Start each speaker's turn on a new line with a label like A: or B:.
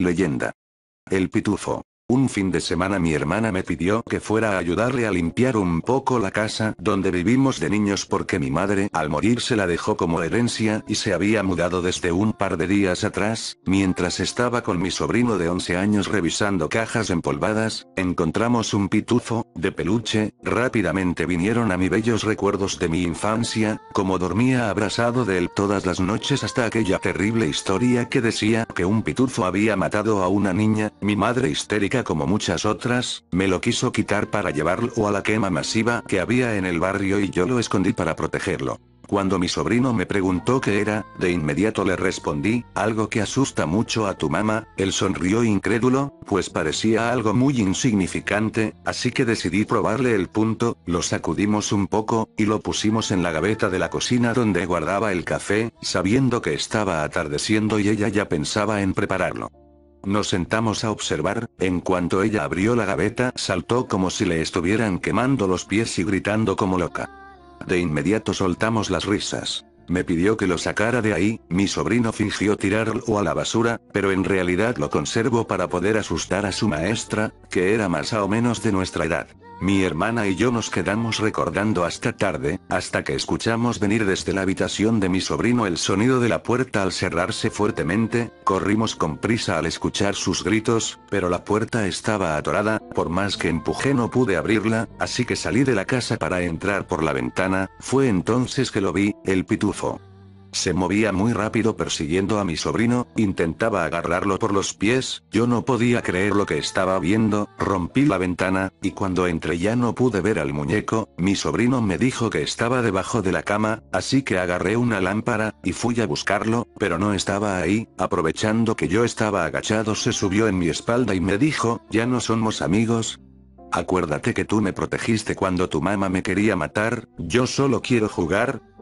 A: Leyenda. El Pitufo. Un fin de semana mi hermana me pidió que fuera a ayudarle a limpiar un poco la casa donde vivimos de niños porque mi madre al morir se la dejó como herencia y se había mudado desde un par de días atrás, mientras estaba con mi sobrino de 11 años revisando cajas empolvadas, encontramos un pitufo, de peluche, rápidamente vinieron a mi bellos recuerdos de mi infancia, como dormía abrazado de él todas las noches hasta aquella terrible historia que decía que un pitufo había matado a una niña, mi madre histérica como muchas otras, me lo quiso quitar para llevarlo a la quema masiva que había en el barrio y yo lo escondí para protegerlo. Cuando mi sobrino me preguntó qué era, de inmediato le respondí, algo que asusta mucho a tu mamá, él sonrió incrédulo, pues parecía algo muy insignificante, así que decidí probarle el punto, lo sacudimos un poco, y lo pusimos en la gaveta de la cocina donde guardaba el café, sabiendo que estaba atardeciendo y ella ya pensaba en prepararlo. Nos sentamos a observar, en cuanto ella abrió la gaveta saltó como si le estuvieran quemando los pies y gritando como loca. De inmediato soltamos las risas. Me pidió que lo sacara de ahí, mi sobrino fingió tirarlo a la basura, pero en realidad lo conservo para poder asustar a su maestra, que era más o menos de nuestra edad. Mi hermana y yo nos quedamos recordando hasta tarde, hasta que escuchamos venir desde la habitación de mi sobrino el sonido de la puerta al cerrarse fuertemente, corrimos con prisa al escuchar sus gritos, pero la puerta estaba atorada, por más que empuje no pude abrirla, así que salí de la casa para entrar por la ventana, fue entonces que lo vi, el pitufo. Se movía muy rápido persiguiendo a mi sobrino, intentaba agarrarlo por los pies, yo no podía creer lo que estaba viendo, rompí la ventana, y cuando entré ya no pude ver al muñeco, mi sobrino me dijo que estaba debajo de la cama, así que agarré una lámpara, y fui a buscarlo, pero no estaba ahí, aprovechando que yo estaba agachado se subió en mi espalda y me dijo, ya no somos amigos, Acuérdate que tú me protegiste cuando tu mamá me quería matar, yo solo quiero jugar,